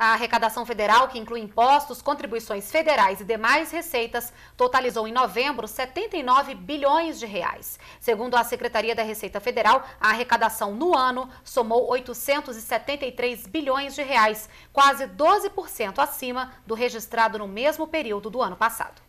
A arrecadação federal, que inclui impostos, contribuições federais e demais receitas, totalizou em novembro 79 bilhões de reais. Segundo a Secretaria da Receita Federal, a arrecadação no ano somou 873 bilhões de reais, quase 12% acima do registrado no mesmo período do ano passado.